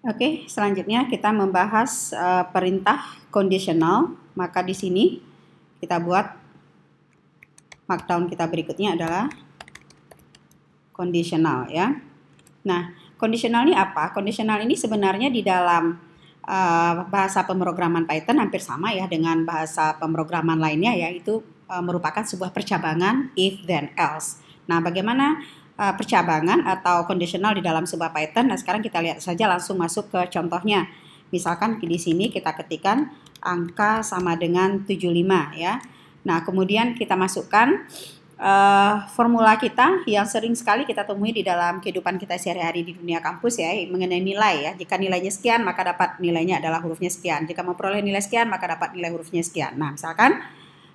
Oke, selanjutnya kita membahas uh, perintah kondisional. Maka di sini kita buat markdown kita berikutnya adalah kondisional ya. Nah, kondisional ini apa? Kondisional ini sebenarnya di dalam uh, bahasa pemrograman Python hampir sama ya dengan bahasa pemrograman lainnya yaitu uh, merupakan sebuah percabangan if then else. Nah, bagaimana Eh, percabangan atau conditional di dalam sebuah Python. Nah, sekarang kita lihat saja langsung masuk ke contohnya. Misalkan di sini kita ketikkan angka sama dengan 75 ya. Nah, kemudian kita masukkan uh, formula kita yang sering sekali kita temui di dalam kehidupan kita sehari-hari di dunia kampus ya mengenai nilai ya. Jika nilainya sekian maka dapat nilainya adalah hurufnya sekian. Jika memperoleh nilai sekian maka dapat nilai hurufnya sekian. Nah, misalkan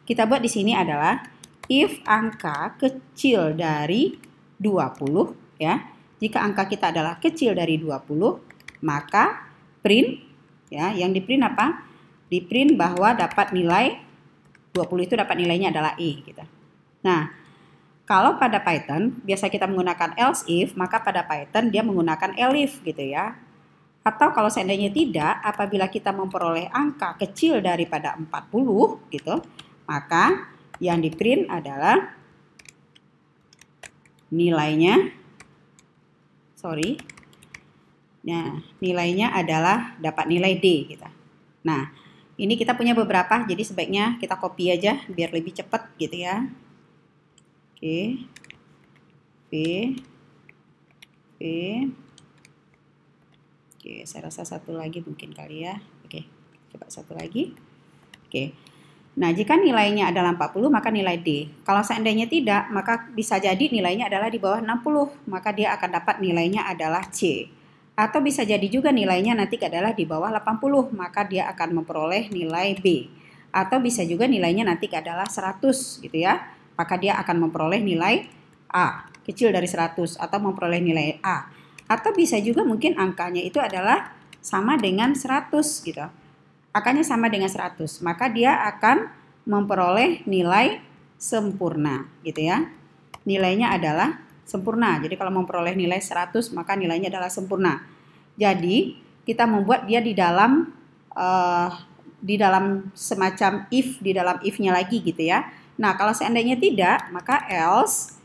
kita buat di sini adalah if angka kecil dari 20 ya. Jika angka kita adalah kecil dari 20, maka print ya, yang di print apa? Di print bahwa dapat nilai 20 itu dapat nilainya adalah i e, gitu. Nah, kalau pada Python biasa kita menggunakan else if, maka pada Python dia menggunakan elif gitu ya. Atau kalau seandainya tidak, apabila kita memperoleh angka kecil daripada 40 gitu, maka yang di print adalah nilainya sorry nah nilainya adalah dapat nilai D kita gitu. nah ini kita punya beberapa jadi sebaiknya kita copy aja biar lebih cepat gitu ya oke P P oke saya rasa satu lagi mungkin kali ya oke coba satu lagi oke Nah, jika nilainya adalah 40, maka nilai D. Kalau seandainya tidak, maka bisa jadi nilainya adalah di bawah 60, maka dia akan dapat nilainya adalah C. Atau bisa jadi juga nilainya nanti adalah di bawah 80, maka dia akan memperoleh nilai B. Atau bisa juga nilainya nanti adalah 100 gitu ya, maka dia akan memperoleh nilai A, kecil dari 100 atau memperoleh nilai A. Atau bisa juga mungkin angkanya itu adalah sama dengan 100 gitu akarnya sama dengan 100, maka dia akan memperoleh nilai sempurna, gitu ya. Nilainya adalah sempurna. Jadi kalau memperoleh nilai 100, maka nilainya adalah sempurna. Jadi kita membuat dia di dalam uh, di dalam semacam if di dalam if-nya lagi gitu ya. Nah, kalau seandainya tidak, maka else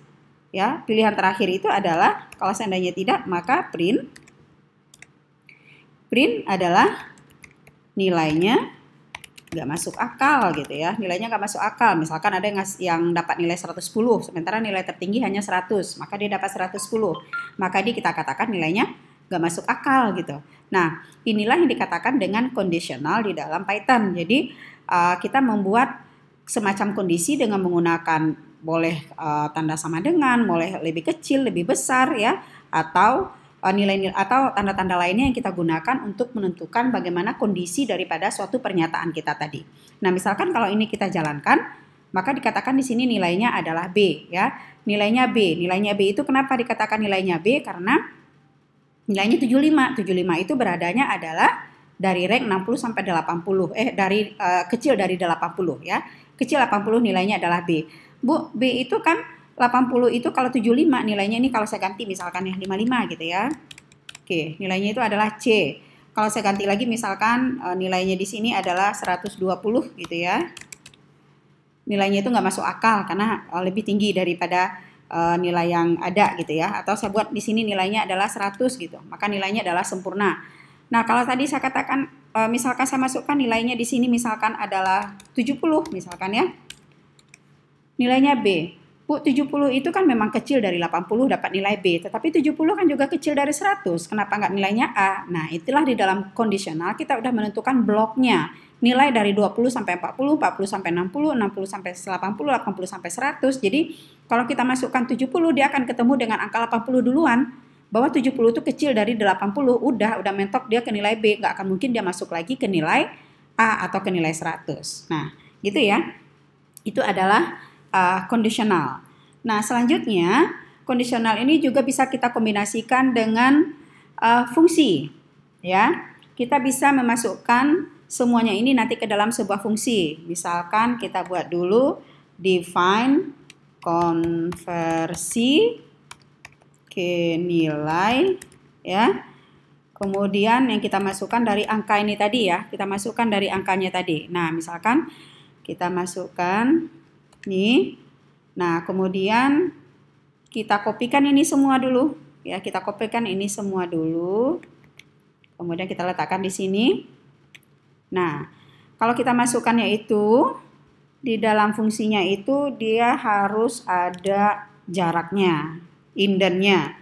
ya. Pilihan terakhir itu adalah kalau seandainya tidak, maka print print adalah nilainya nggak masuk akal gitu ya nilainya nggak masuk akal misalkan ada yang yang dapat nilai 110 sementara nilai tertinggi hanya 100 maka dia dapat 110 maka dia kita katakan nilainya nggak masuk akal gitu nah inilah yang dikatakan dengan kondisional di dalam Python jadi uh, kita membuat semacam kondisi dengan menggunakan boleh uh, tanda sama dengan boleh lebih kecil lebih besar ya atau nilai-nilai eh, atau tanda-tanda lainnya yang kita gunakan untuk menentukan bagaimana kondisi daripada suatu pernyataan kita tadi. Nah, misalkan kalau ini kita jalankan, maka dikatakan di sini nilainya adalah B ya. Nilainya B, nilainya B itu kenapa dikatakan nilainya B? Karena nilainya 75. 75 itu beradanya adalah dari rank 60 sampai 80. Eh dari uh, kecil dari 80 ya. Kecil 80 nilainya adalah B. Bu, B itu kan 80 itu kalau 75 nilainya ini kalau saya ganti misalkan ya 55 gitu ya. Oke, nilainya itu adalah C. Kalau saya ganti lagi misalkan eh, nilainya di sini adalah 120 gitu ya. Nilainya itu nggak masuk akal karena eh, lebih tinggi daripada eh, nilai yang ada gitu ya. Atau saya buat di sini nilainya adalah 100 gitu. Maka nilainya adalah sempurna. Nah, kalau tadi saya katakan misalkan saya masukkan nilainya di sini misalkan adalah 70 misalkan ya. Nilainya B Bu, 70 itu kan memang kecil dari 80 dapat nilai B, tetapi 70 kan juga kecil dari 100. Kenapa nggak nilainya A? Nah, itulah di dalam kondisional kita udah menentukan bloknya. Nilai dari 20 sampai 40, 40 sampai 60, 60 sampai 80, 80 sampai 100. Jadi, kalau kita masukkan 70 dia akan ketemu dengan angka 80 duluan. Bahwa 70 itu kecil dari 80, udah udah mentok dia ke nilai B, nggak akan mungkin dia masuk lagi ke nilai A atau ke nilai 100. Nah, gitu ya. Itu adalah uh, kondisional. Nah, selanjutnya kondisional ini juga bisa kita kombinasikan dengan uh, fungsi, ya. Kita bisa memasukkan semuanya ini nanti ke dalam sebuah fungsi. Misalkan kita buat dulu define konversi ke nilai, ya. Kemudian yang kita masukkan dari angka ini tadi ya, kita masukkan dari angkanya tadi. Nah, misalkan kita masukkan Nih. Nah, kemudian kita kopikan ini semua dulu. Ya, kita kopikan ini semua dulu. Kemudian kita letakkan di sini. Nah, kalau kita masukkannya itu di dalam fungsinya itu dia harus ada jaraknya, indennya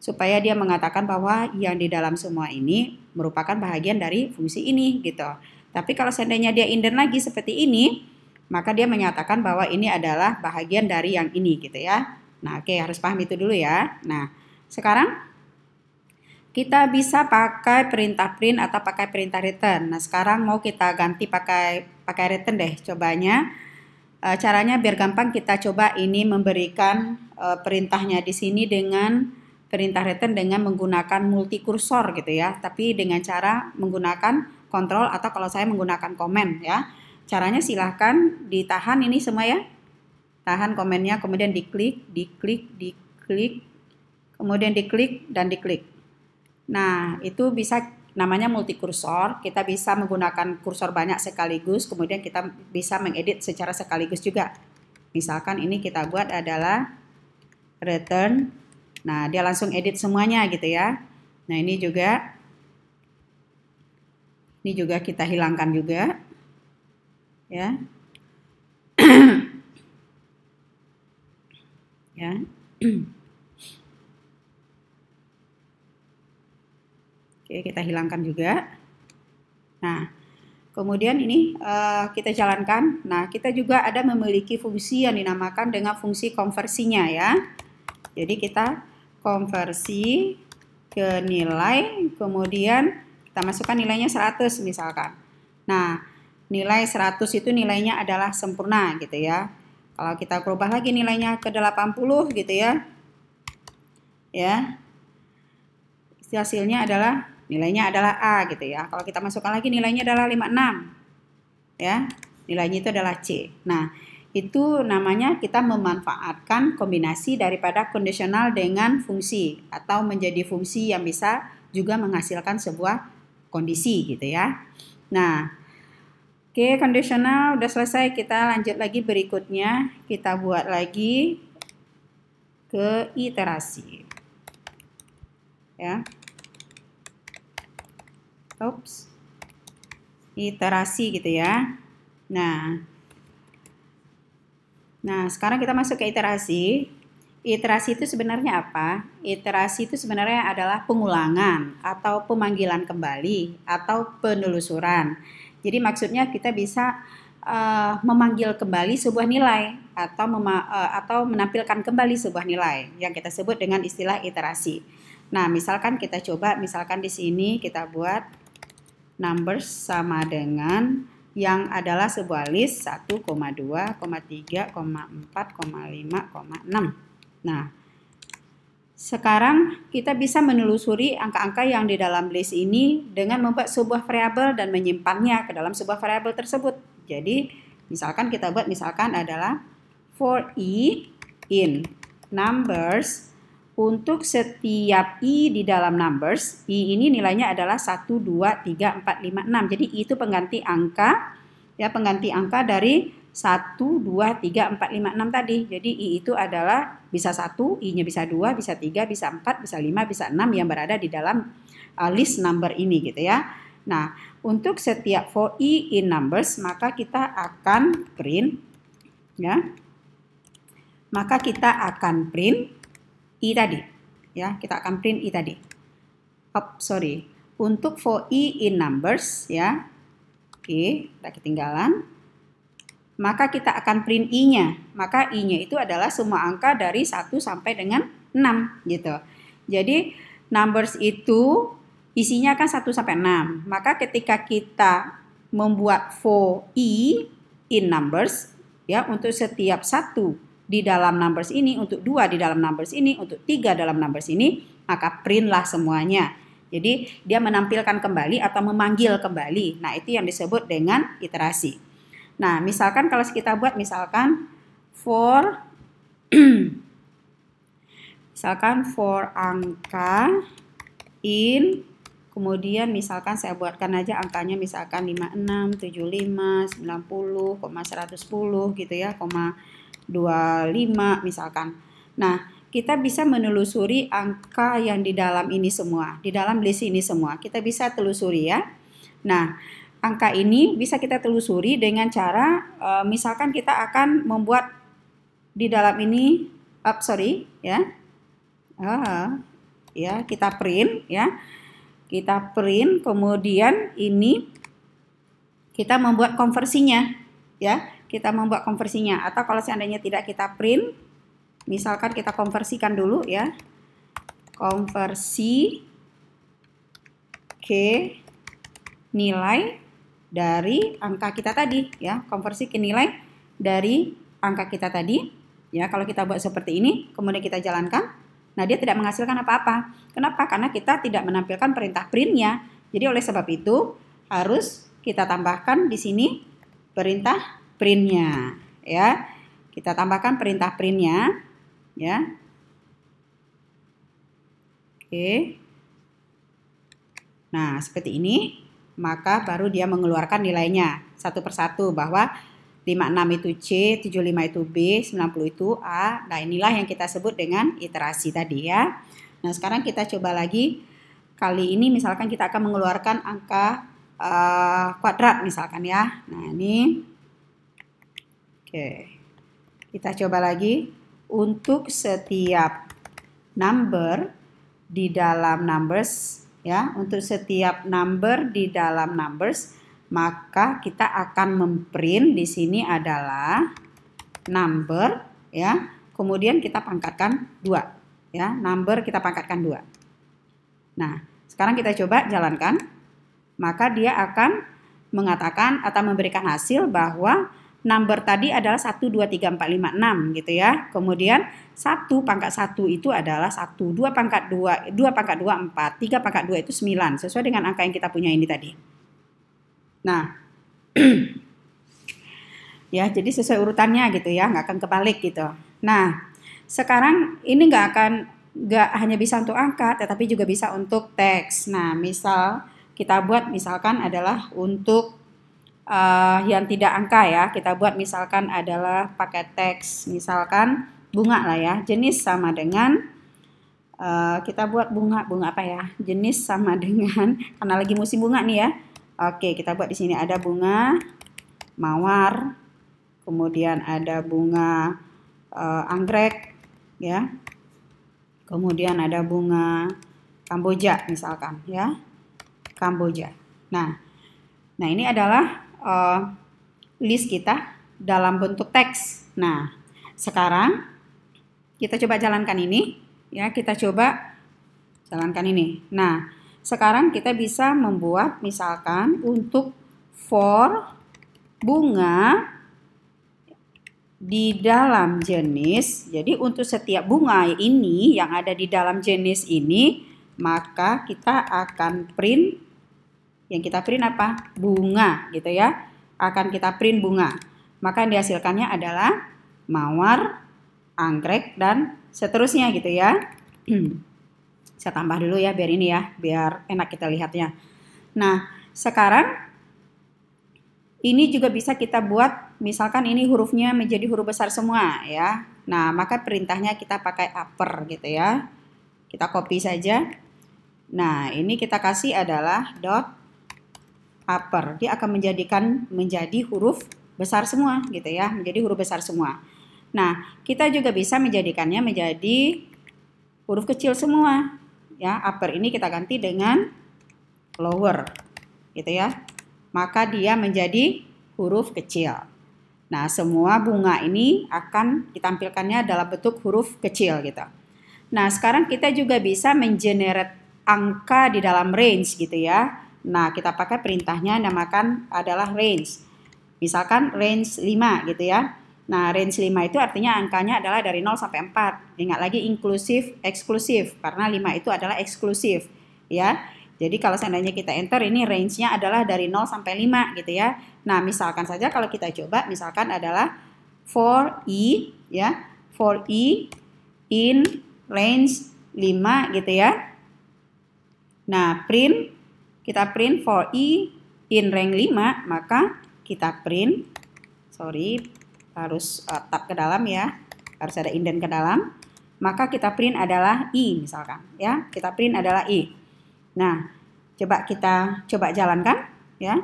supaya dia mengatakan bahwa yang di dalam semua ini merupakan bagian dari fungsi ini gitu. Tapi kalau seandainya dia inden lagi seperti ini, maka dia menyatakan bahwa ini adalah bahagian dari yang ini gitu ya. Nah, oke okay, harus paham itu dulu ya. Nah, sekarang kita bisa pakai perintah print atau pakai perintah return. Nah, sekarang mau kita ganti pakai pakai return deh cobanya. E, caranya biar gampang kita coba ini memberikan e, perintahnya di sini dengan perintah return dengan menggunakan multi kursor gitu ya, tapi dengan cara menggunakan kontrol atau kalau saya menggunakan komen ya. Caranya silahkan ditahan ini semua ya. Tahan komennya, kemudian diklik, diklik, diklik, kemudian diklik, dan diklik. Nah, itu bisa namanya multi multikursor, kita bisa menggunakan kursor banyak sekaligus, kemudian kita bisa mengedit secara sekaligus juga. Misalkan ini kita buat adalah return, nah dia langsung edit semuanya gitu ya. Nah ini juga, ini juga kita hilangkan juga ya ya oke kita hilangkan juga nah kemudian ini uh, kita jalankan nah kita juga ada memiliki fungsi yang dinamakan dengan fungsi konversinya ya jadi kita konversi ke nilai kemudian kita masukkan nilainya 100 misalkan nah nilai 100 itu nilainya adalah sempurna gitu ya. Kalau kita berubah lagi nilainya ke 80 gitu ya. Ya. Hasilnya adalah nilainya adalah A gitu ya. Kalau kita masukkan lagi nilainya adalah 56. Ya. Nilainya itu adalah C. Nah, itu namanya kita memanfaatkan kombinasi daripada kondisional dengan fungsi atau menjadi fungsi yang bisa juga menghasilkan sebuah kondisi gitu ya. Nah, Oke, kondisional udah selesai. Kita lanjut lagi berikutnya. Kita buat lagi ke iterasi. Ya. Oops. Iterasi gitu ya. Nah. Nah, sekarang kita masuk ke iterasi. Iterasi itu sebenarnya apa? Iterasi itu sebenarnya adalah pengulangan atau pemanggilan kembali atau penelusuran. Jadi maksudnya kita bisa uh, memanggil kembali sebuah nilai atau mema uh, atau menampilkan kembali sebuah nilai yang kita sebut dengan istilah iterasi. Nah, misalkan kita coba misalkan di sini kita buat numbers sama dengan yang adalah sebuah list 1,2,3,4,5,6. Nah, sekarang kita bisa menelusuri angka-angka yang di dalam list ini dengan membuat sebuah variabel dan menyimpannya ke dalam sebuah variabel tersebut. Jadi, misalkan kita buat misalkan adalah for i in numbers untuk setiap i di dalam numbers, i ini nilainya adalah 1 2 3 4 5 6. Jadi, itu pengganti angka ya pengganti angka dari 1, 2, 3, 4, 5, 6 tadi. Jadi I itu adalah bisa 1, I-nya bisa 2, bisa 3, bisa 4, bisa 5, bisa 6 yang berada di dalam uh, list number ini gitu ya. Nah, untuk setiap for I in numbers maka kita akan print ya. Maka kita akan print I tadi ya, kita akan print I tadi. Oh, sorry. Untuk for I in numbers ya. Oke, okay, kita ketinggalan maka kita akan print i-nya. Maka i-nya itu adalah semua angka dari 1 sampai dengan 6 gitu. Jadi numbers itu isinya akan 1 sampai 6. Maka ketika kita membuat for i in numbers ya untuk setiap satu di dalam numbers ini, untuk dua di dalam numbers ini, untuk tiga dalam numbers ini, maka printlah semuanya. Jadi dia menampilkan kembali atau memanggil kembali. Nah itu yang disebut dengan iterasi. Nah, misalkan kalau kita buat misalkan for misalkan for angka in kemudian misalkan saya buatkan aja angkanya misalkan 56, 75, 90, 110 gitu ya, 25 misalkan. Nah, kita bisa menelusuri angka yang di dalam ini semua, di dalam list ini semua. Kita bisa telusuri ya. Nah, angka ini bisa kita telusuri dengan cara uh, misalkan kita akan membuat di dalam ini up sorry ya uh, ya kita print ya kita print kemudian ini kita membuat konversinya ya kita membuat konversinya atau kalau seandainya tidak kita print misalkan kita konversikan dulu ya konversi ke nilai dari angka kita tadi ya konversi ke nilai dari angka kita tadi ya kalau kita buat seperti ini kemudian kita jalankan nah dia tidak menghasilkan apa-apa kenapa karena kita tidak menampilkan perintah printnya jadi oleh sebab itu harus kita tambahkan di sini perintah printnya ya kita tambahkan perintah printnya ya oke nah seperti ini maka baru dia mengeluarkan nilainya satu persatu bahwa 56 itu C, 75 itu B, 90 itu A. Nah, inilah yang kita sebut dengan iterasi tadi ya. Nah, sekarang kita coba lagi. Kali ini misalkan kita akan mengeluarkan angka uh, kuadrat misalkan ya. Nah, ini Oke. Kita coba lagi untuk setiap number di dalam numbers ya untuk setiap number di dalam numbers maka kita akan memprint di sini adalah number ya kemudian kita pangkatkan dua ya number kita pangkatkan dua nah sekarang kita coba jalankan maka dia akan mengatakan atau memberikan hasil bahwa number tadi adalah 1, 2, 3, 4, 5, 6 gitu ya. Kemudian 1 pangkat 1 itu adalah 1, 2 pangkat 2, 2 pangkat 2, 4, 3 pangkat 2 itu 9 sesuai dengan angka yang kita punya ini tadi. Nah, ya jadi sesuai urutannya gitu ya, nggak akan kebalik gitu. Nah, sekarang ini nggak akan nggak hanya bisa untuk angka, tetapi juga bisa untuk teks. Nah, misal kita buat misalkan adalah untuk uh, yang tidak angka ya. Kita buat misalkan adalah pakai teks, misalkan bunga lah ya. Jenis sama dengan uh, kita buat bunga bunga apa ya? Jenis sama dengan karena lagi musim bunga nih ya. Oke, kita buat di sini ada bunga mawar, kemudian ada bunga uh, anggrek ya. Kemudian ada bunga Kamboja misalkan ya. Kamboja. Nah, nah ini adalah uh, list kita dalam bentuk teks. Nah, sekarang kita coba jalankan ini, ya kita coba jalankan ini. Nah, sekarang kita bisa membuat misalkan untuk for bunga di dalam jenis. Jadi untuk setiap bunga ini yang ada di dalam jenis ini, maka kita akan print yang kita print apa? Bunga gitu ya. Akan kita print bunga. Maka yang dihasilkannya adalah mawar, anggrek, dan seterusnya gitu ya. Saya tambah dulu ya biar ini ya, biar enak kita lihatnya. Nah, sekarang ini juga bisa kita buat misalkan ini hurufnya menjadi huruf besar semua ya. Nah, maka perintahnya kita pakai upper gitu ya. Kita copy saja. Nah, ini kita kasih adalah dot upper. Dia akan menjadikan menjadi huruf besar semua gitu ya, menjadi huruf besar semua. Nah, kita juga bisa menjadikannya menjadi huruf kecil semua. Ya, upper ini kita ganti dengan lower gitu ya. Maka dia menjadi huruf kecil. Nah, semua bunga ini akan ditampilkannya dalam bentuk huruf kecil gitu. Nah, sekarang kita juga bisa mengenerate angka di dalam range gitu ya Nah, kita pakai perintahnya namakan adalah range. Misalkan range 5 gitu ya. Nah, range 5 itu artinya angkanya adalah dari 0 sampai 4. Ingat lagi inklusif, eksklusif karena 5 itu adalah eksklusif ya. Jadi kalau seandainya kita enter ini range-nya adalah dari 0 sampai 5 gitu ya. Nah, misalkan saja kalau kita coba misalkan adalah 4 e ya, 4 e in range 5 gitu ya. Nah, print kita print for i in rank 5, maka kita print, sorry, harus uh, tab ke dalam ya, harus ada indent ke dalam, maka kita print adalah i misalkan, ya, kita print adalah i. Nah, coba kita coba jalankan, ya.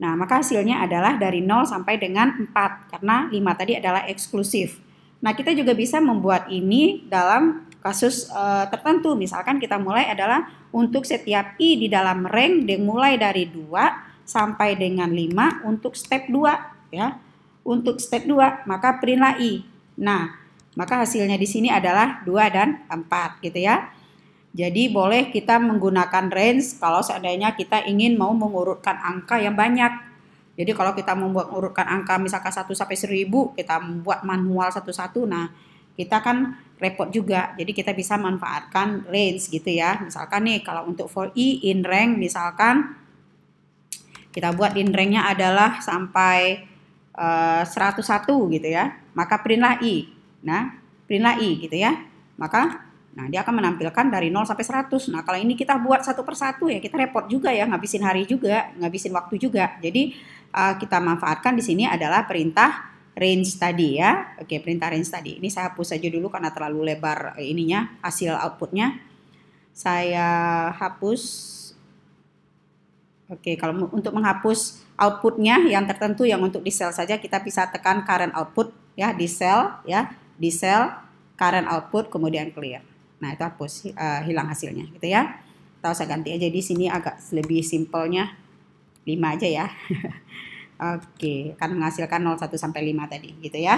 Nah, maka hasilnya adalah dari 0 sampai dengan 4, karena 5 tadi adalah eksklusif. Nah, kita juga bisa membuat ini dalam kasus uh, tertentu. Misalkan kita mulai adalah untuk setiap I di dalam rank dimulai dari 2 sampai dengan 5 untuk step 2 ya. Untuk step 2 maka perintah I. Nah, maka hasilnya di sini adalah 2 dan 4 gitu ya. Jadi boleh kita menggunakan range kalau seandainya kita ingin mau mengurutkan angka yang banyak jadi kalau kita membuat urutkan angka misalkan 1 sampai 1000, kita membuat manual satu-satu. Nah, kita kan repot juga. Jadi kita bisa manfaatkan range gitu ya. Misalkan nih kalau untuk for E in rank misalkan kita buat in ranknya adalah sampai uh, eh, 101 gitu ya. Maka printlah I. E. Nah, printlah I e gitu ya. Maka nah dia akan menampilkan dari 0 sampai 100. Nah, kalau ini kita buat satu persatu ya kita repot juga ya, ngabisin hari juga, ngabisin waktu juga. Jadi uh, kita manfaatkan di sini adalah perintah range tadi ya. Oke, perintah range tadi. Ini saya hapus saja dulu karena terlalu lebar eh, ininya, hasil outputnya. Saya hapus. Oke, kalau untuk menghapus outputnya yang tertentu yang untuk di sel saja kita bisa tekan current output ya di sel ya di sel current output kemudian clear. Nah itu hapus uh, hilang hasilnya gitu ya. Tahu saya ganti aja di sini agak lebih simpelnya 5 aja ya. Oke, akan menghasilkan 0,1 sampai 5 tadi gitu ya.